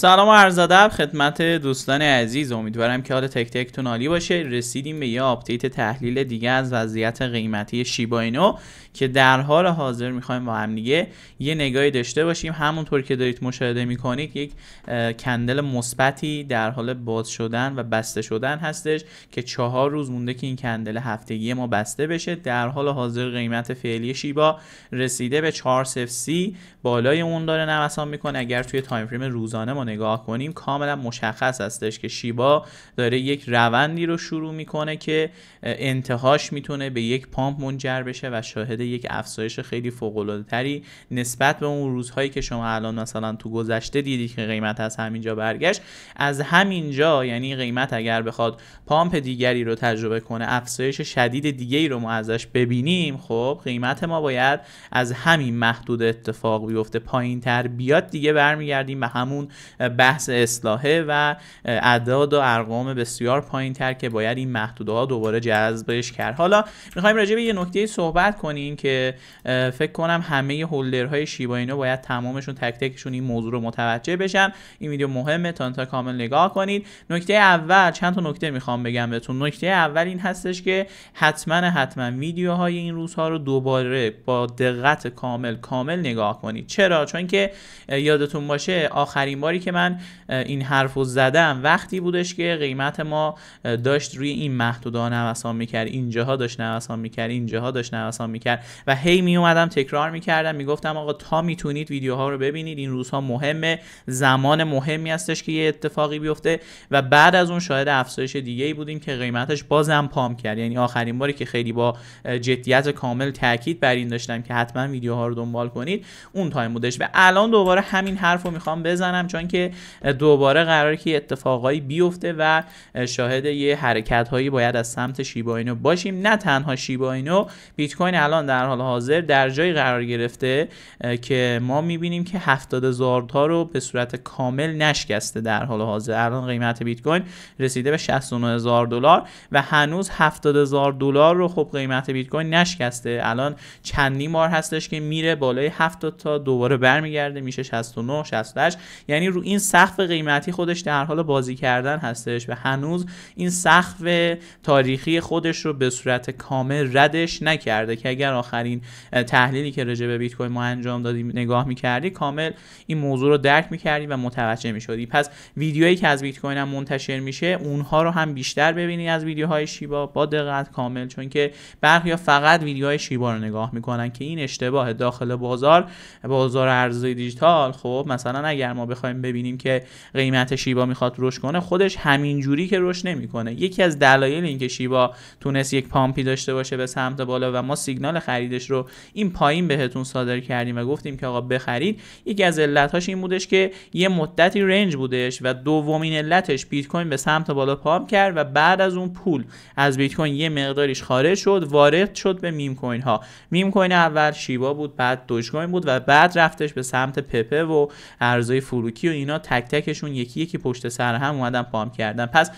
سلام و عرض خدمت دوستان عزیز امیدوارم که حال تک تکتون عالی باشه رسیدیم به یه آپدیت تحلیل دیگه از وضعیت قیمتی شیبا اینو که در حال حاضر میخوایم با هم دیگه یه نگاهی داشته باشیم همونطور که دارید مشاهده میکنید یک کندل مثبتی در حال باز شدن و بسته شدن هستش که چهار روز مونده که این کندل هفتگی ما بسته بشه در حال حاضر قیمت فعلی شیبا رسیده به 4 بالای اون داره نوسان میکنه اگر توی تایم فریم روزانه ما نگاه کنیم کاملا مشخص هستش که شیبا داره یک روندی رو شروع میکنه که انتهاش میتونه به یک پامپ منجر بشه و شاهد یک افزایش خیلی فوق تری نسبت به اون روزهایی که شما الان مثلا تو گذشته دیدی که قیمت از همینجا برگشت از همینجا یعنی قیمت اگر بخواد پامپ دیگری رو تجربه کنه افزایش شدید دیگه ای رو ما ازش ببینیم خب قیمت ما باید از همین محدود اتفاق بیفته پایین تر بیاد دیگه برمیگردیم به همون بحث اصلاحه و اعداد و ارقام بسیار پایین تر که باید این محدوده ها دوباره جذبش کرد حالا میخوایم راجع به یه نکته صحبت کنیم که فکر کنم همه هولدرهای شیبا اینو باید تمامشون تک تکشون این موضوع رو متوجه بشن این ویدیو مهمه تا تا کامل نگاه کنید نکته اول چند تا نکته میخوام بگم بهتون نکته اول این هستش که حتما حتما ویدیوهای این روزها رو دوباره با دقت کامل کامل نگاه کنید چرا چون که یادتون باشه آخرین باری که من این حرفو زدم وقتی بودش که قیمت ما داشت روی این محدودا نوسان میکرد اینجاها داشت نوسان میکرد اینجاها داشت نوسان میکرد و هی میومدم تکرار میکردم میگفتم آقا تا میتونید ویدیوها رو ببینید این روزها مهمه زمان مهمی هستش که یه اتفاقی بیفته و بعد از اون شاهد افزایش دیگه ای بودیم که قیمتش بازم پام کرد یعنی آخرین باری که خیلی با جدیت کامل تاکید بر این داشتم که حتما ویدیوها رو دنبال کنید اون تایم بودش و الان دوباره همین حرف رو میخوام بزنم چون که که دوباره قرار که اتفاقایی بیفته و شاهد یه حرکت هایی باید از سمت شیبا اینو باشیم نه تنها شیبا اینو بیت کوین الان در حال حاضر در جای قرار گرفته که ما میبینیم که هفتاد هزار تا رو به صورت کامل نشکسته در حال حاضر الان قیمت بیت کوین رسیده به 69000 دلار و هنوز هزار دلار رو خب قیمت بیت کوین نشکسته الان چندی بار هستش که میره بالای 70 تا دوباره برمیگرده میشه 69 68 یعنی رو این سقف قیمتی خودش در حال بازی کردن هستش و هنوز این سقف تاریخی خودش رو به صورت کامل ردش نکرده که اگر آخرین تحلیلی که راجع به بیت کوین ما انجام دادیم نگاه میکردی کامل این موضوع رو درک میکردی و متوجه میشدی پس ویدیوهایی که از بیت کوین هم منتشر میشه اونها رو هم بیشتر ببینی از ویدیوهای شیبا با دقت کامل چون که برخی فقط ویدیوهای شیبا رو نگاه میکنن که این اشتباه داخل بازار بازار ارزهای دیجیتال خب مثلا اگر ما بخوایم ببینیم که قیمت شیبا میخواد رشد کنه خودش همین جوری که رشد نمیکنه یکی از دلایل اینکه شیبا تونست یک پامپی داشته باشه به سمت بالا و ما سیگنال خریدش رو این پایین بهتون صادر کردیم و گفتیم که آقا بخرید یکی از علتهاش این بودش که یه مدتی رنج بودش و دومین علتش بیت کوین به سمت بالا پام کرد و بعد از اون پول از بیت کوین یه مقداریش خارج شد وارد شد به میم کوین ها میم کوین اول شیبا بود بعد دوج کوین بود و بعد رفتش به سمت پپه و ارزهای فروکی و اینا تک تکشون یکی یکی پشت سر هم اومدن پام کردن پس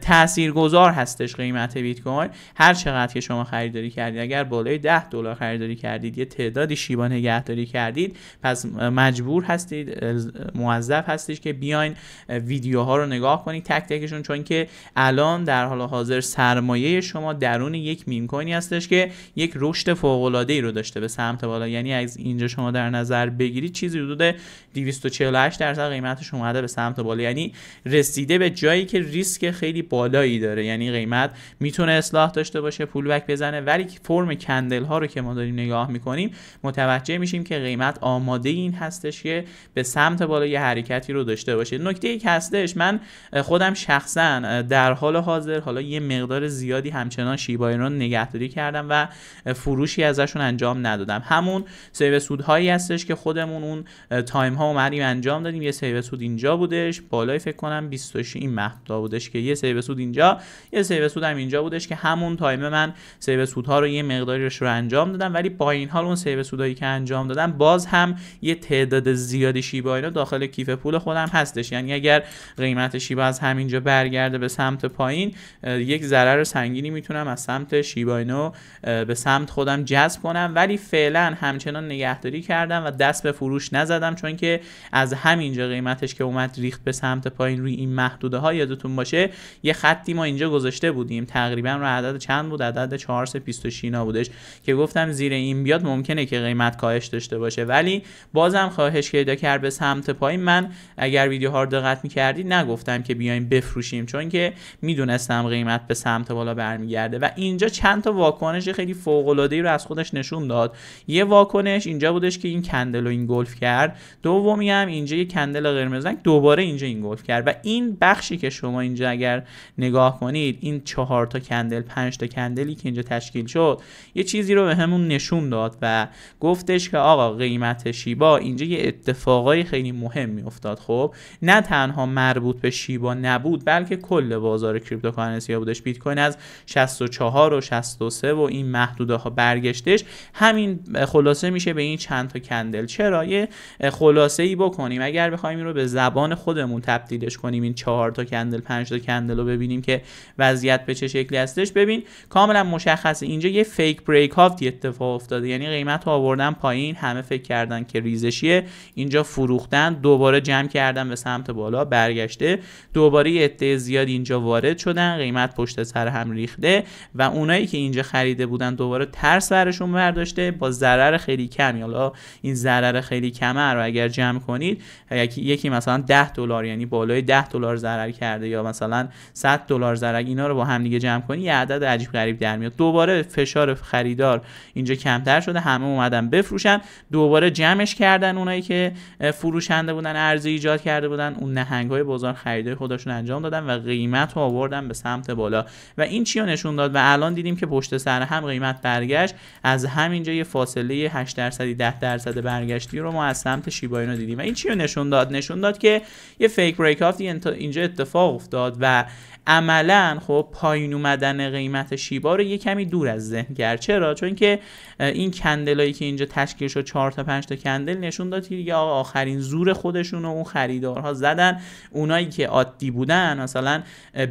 تاثیرگذار هستش قیمت بیت کوین هر چقدر که شما خریداری کردید اگر بالای 10 دلار خریداری کردید یه تعدادی شیبا نگهداری کردید پس مجبور هستید موظف هستید که بیاین ویدیوها رو نگاه کنید تک تکشون چون که الان در حال حاضر سرمایه شما درون یک میم کوینی هستش که یک رشد فوق العاده ای رو داشته به سمت بالا یعنی از اینجا شما در نظر بگیرید چیزی حدود 248 درصد قیمت قیمتش اومده به سمت بالا یعنی رسیده به جایی که ریسک خیلی بالایی داره یعنی قیمت میتونه اصلاح داشته باشه پول بک بزنه ولی فرم کندل ها رو که ما داریم نگاه میکنیم متوجه میشیم که قیمت آماده این هستش که به سمت بالا یه حرکتی رو داشته باشه نکته یک هستش من خودم شخصا در حال حاضر حالا یه مقدار زیادی همچنان شیبا رو نگهداری کردم و فروشی ازشون انجام ندادم همون سیو سودهایی هستش که خودمون اون تایم ها اومدیم انجام دادیم یه سیو سیو سود اینجا بودش بالای فکر کنم 26 این مهدا بودش که یه سیو سود اینجا یه سیو سود هم اینجا بودش که همون تایم من سیو سودها رو یه مقداریش رو انجام دادم ولی با این حال اون سیو سودایی که انجام دادم باز هم یه تعداد زیادی شیبا اینا داخل کیف پول خودم هستش یعنی اگر قیمت شیبا از همینجا برگرده به سمت پایین یک ضرر سنگینی میتونم از سمت شیبا اینو به سمت خودم جذب کنم ولی فعلا همچنان نگهداری کردم و دست به فروش نزدم چون که از همینجا قیمت قیمتش که اومد ریخت به سمت پایین روی این محدوده ها یادتون باشه یه خطی ما اینجا گذاشته بودیم تقریبا رو عدد چند بود عدد 426 اینا بودش که گفتم زیر این بیاد ممکنه که قیمت کاهش داشته باشه ولی بازم خواهش پیدا کرد به سمت پایین من اگر ویدیو ها رو دقت می‌کردید نگفتم که بیایم بفروشیم چون که میدونستم قیمت به سمت بالا برمیگرده و اینجا چند تا واکنش خیلی فوق ای رو از خودش نشون داد یه واکنش اینجا بودش که این کندل و این گلف کرد دومی هم اینجا یه کندل قرمز رنگ دوباره اینجا این گلف کرد و این بخشی که شما اینجا اگر نگاه کنید این چهار تا کندل پنج تا کندلی که اینجا تشکیل شد یه چیزی رو به همون نشون داد و گفتش که آقا قیمت شیبا اینجا یه اتفاقای خیلی مهم افتاد خب نه تنها مربوط به شیبا نبود بلکه کل بازار کریپتوکارنسی ها بودش بیت کوین از 64 و 63 و این محدوده ها برگشتش همین خلاصه میشه به این چند تا کندل چرا خلاصه ای بکنیم اگر بخوایم رو به زبان خودمون تبدیلش کنیم این چهار تا کندل پنج تا کندل رو ببینیم که وضعیت به چه شکلی هستش ببین کاملا مشخصه اینجا یه فیک بریک آفتی اتفاق افتاده یعنی قیمت رو آوردن پایین همه فکر کردن که ریزشیه اینجا فروختن دوباره جمع کردن به سمت بالا برگشته دوباره یه زیاد اینجا وارد شدن قیمت پشت سر هم ریخته و اونایی که اینجا خریده بودن دوباره ترس برشون برداشته با ضرر خیلی کمی حالا این ضرر خیلی کمه رو اگر جمع کنید یکی یکی مثلا 10 دلار یعنی بالای 10 دلار ضرر کرده یا مثلا 100 دلار ضرر اینا رو با هم دیگه جمع کنی یه عدد عجیب غریب در میاد دوباره فشار خریدار اینجا کمتر شده همه اومدن بفروشن دوباره جمعش کردن اونایی که فروشنده بودن ارزی ایجاد کرده بودن اون نهنگ های بازار خریدای خودشون انجام دادن و قیمت رو آوردن به سمت بالا و این چی نشون داد و الان دیدیم که پشت سر هم قیمت برگشت از همینجا یه فاصله 8 درصدی 10 درصد برگشتی رو ما از سمت شیباینو دیدیم و این چی نشون داد نشون داد که یه فیک بریک اینجا اتفاق افتاد و عملا خب پایین اومدن قیمت شیبا رو یه کمی دور از ذهن کرد چرا چون که این کندلایی که اینجا تشکیل شد 4 تا 5 تا کندل نشون داد که آخرین زور خودشون و اون خریدارها زدن اونایی که عادی بودن مثلا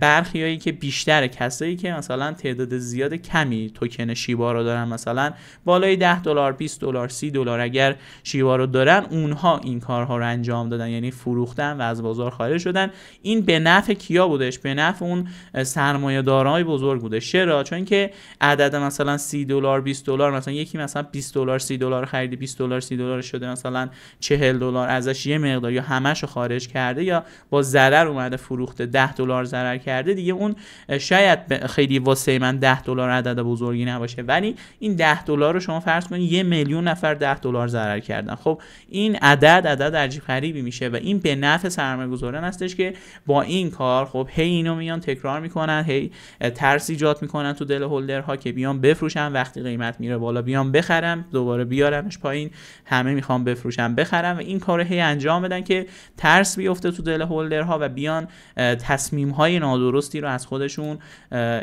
برخیایی که بیشتر کسایی که مثلا تعداد زیاد کمی توکن شیبا رو دارن مثلا بالای 10 دلار 20 دلار 30 دلار اگر شیبا رو دارن اونها این کارها رو انجام دادن یعنی فروختن و از بازار خارج شدن این به نفع کیا بودش به نفع اون سرمایه دارای بزرگ بوده چرا چون که عدد مثلا 30 دلار 20 دلار مثلا یکی مثلا 20 دلار 30 دلار خرید 20 دلار 30 دلار شده مثلا 40 دلار ازش یه مقدار یا همشو خارج کرده یا با ضرر اومده فروخته 10 دلار ضرر کرده دیگه اون شاید خیلی واسه من 10 دلار عدد بزرگی نباشه ولی این 10 دلار رو شما فرض کنید یه میلیون نفر 10 دلار ضرر کردن خب این عدد عدد عجیب غریبی میشه و این به نفع سرمایه گذاران هستش که با این کار خب هی اینو میان تکرار میکنن هی ترس ایجاد میکنن تو دل هولدرها که بیان بفروشن وقتی قیمت میره بالا بیان بخرم دوباره بیارمش پایین همه میخوام بفروشم بخرم و این کار هی انجام بدن که ترس بیفته تو دل هولدرها و بیان تصمیم های نادرستی رو از خودشون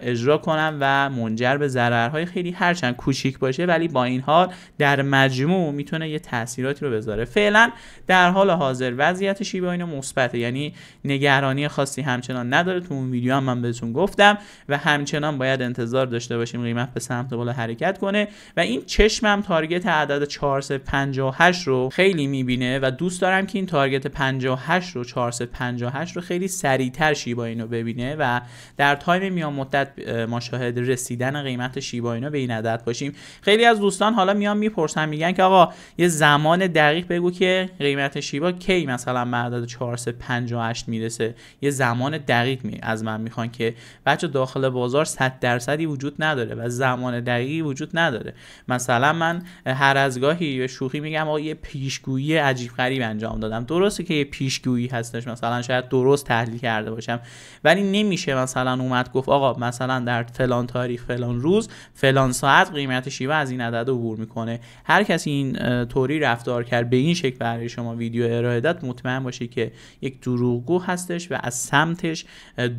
اجرا کنن و منجر به ضررهای خیلی هرچند کوچیک باشه ولی با این حال در مجموع میتونه یه تاثیراتی رو بذاره فعلا در حال حاضر وضعیت شیبا اینو مثبته یعنی نگرانی خاصی همچنان نداره تو اون ویدیو هم من بهتون گفتم و همچنان باید انتظار داشته باشیم قیمت به سمت بالا حرکت کنه و این چشمم تارگت عدد 458 رو خیلی میبینه و دوست دارم که این تارگت 58 رو 458 رو خیلی سریعتر شیبا اینو ببینه و در تایم میان مدت مشاهده رسیدن قیمت شیبا اینو به این عدد باشیم خیلی از دوستان حالا میان میپرسن میگن که آقا یه زمان دقیق بگو که قیمت شیبا کی مثلا مرداد 458 میرسه یه زمان دقیق می از من میخوان که بچه داخل بازار 100 درصدی وجود نداره و زمان دقیقی وجود نداره مثلا من هر از گاهی به شوخی میگم آقا یه پیشگویی عجیب غریب انجام دادم درسته که یه پیشگویی هستش مثلا شاید درست تحلیل کرده باشم ولی نمیشه مثلا اومد گفت آقا مثلا در فلان تاریخ فلان روز فلان ساعت قیمت شیوه از این عدد عبور میکنه هر کسی این طوری رفتار کرد به این شکل برای شما ویدیو ارائه داد مطمئن باشی که یک دروغگو هستش و از سمتش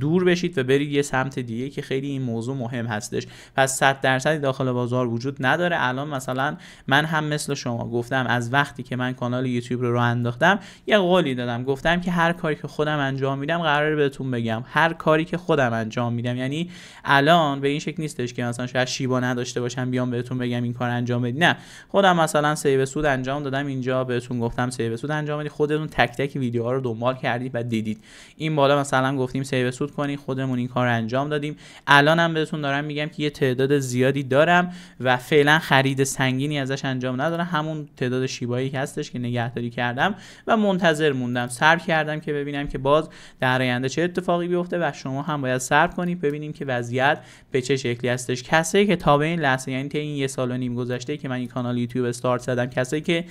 دور بشید و برید یه سمت دیگه که خیلی این موضوع مهم هستش پس 100 درصدی داخل بازار وجود نداره الان مثلا من هم مثل شما گفتم از وقتی که من کانال یوتیوب رو راه انداختم یه قولی دادم گفتم که هر کاری که خودم انجام میدم قراره بهتون بگم هر کاری که خودم انجام میدم یعنی الان به این شکل نیستش که مثلا شاید شیبا نداشته باشم بیام بهتون بگم این کار انجام بدید نه خودم مثلا سیو سود انجام دادم اینجا بهتون گفتم سیو سود انجام بدید خودتون تک تک ویدیوها رو دنبال کردید و دیدید این بالا مثلا گفتیم سیو سود کنید خودمون این کار رو انجام دادیم الان هم بهتون دارم میگم که یه تعداد زیادی دارم و فعلا خرید سنگینی ازش انجام ندارم همون تعداد شیبایی هستش که نگهداری کردم و منتظر موندم صبر کردم که ببینم که باز در آینده چه اتفاقی بیفته و شما هم باید صبر کنید ببینیم که وضعیت به چه شکلی هستش کسی که تا به این لحظه یعنی این یه سال و نیم گذشته که من این کانال یوتیوب استارت زدم کسی که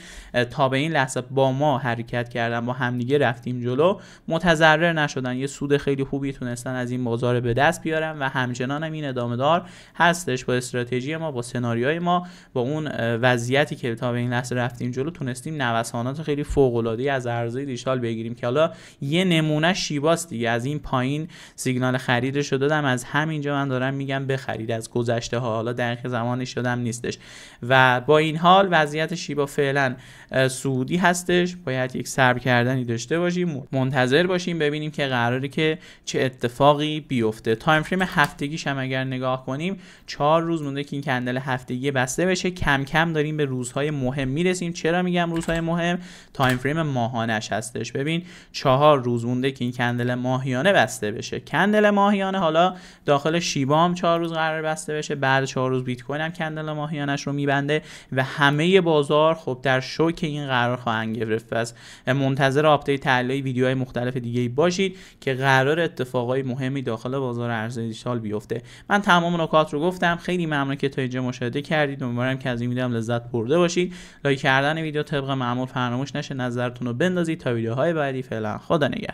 تا به این لحظه با ما حرکت کردم کردن با همدیگه رفتیم جلو متضرر نشدن یه سود خیلی خوبی تونستن از این بازار به دست بیارن و همچنان هم این ادامه دار هستش با استراتژی ما با سناریوی ما با اون وضعیتی که تا به این لحظه رفتیم جلو تونستیم نوسانات خیلی فوق العاده از عرضه دیشال بگیریم که حالا یه نمونه شیباست دیگه از این پایین سیگنال خریدش رو دادم از همینجا من دارم میگم بخرید از گذشته ها حالا دقیق زمانی شدم نیستش و با این حال وضعیت شیبا فعلا سودی هستش باید یک سر کردنی داشته باشیم منتظر باشیم ببینیم که قراره که چه اتفاقی بیفته تایم فریم هفتگیش هم اگر نگاه کنیم چهار روز مونده که این کندل هفتگی بسته بشه کم کم داریم به روزهای مهم میرسیم چرا میگم روزهای مهم تایم فریم ماهانش هستش ببین چهار روز مونده که این کندل ماهیانه بسته بشه کندل ماهیانه حالا داخل شیبا هم چهار روز قرار بسته بشه بعد چهار روز بیت کوین هم کندل ماهیانش رو میبنده و همه بازار خب در شوک این قرار خواهند گرفت پس منتظر آپدیت تحلیل ویدیوهای مختلف دیگه باشید که قرار اتفاقای مهمی داخل بازار ارز دیجیتال بیفته من تمام نکات رو گفتم خیلی ممنون که تا اینجا مشاهده کردید امیدوارم که از این ویدیو لذت برده باشید لایک کردن ویدیو طبق معمول فراموش نشه نظرتون رو بندازید تا ویدیوهای بعدی فعلا خدا نگه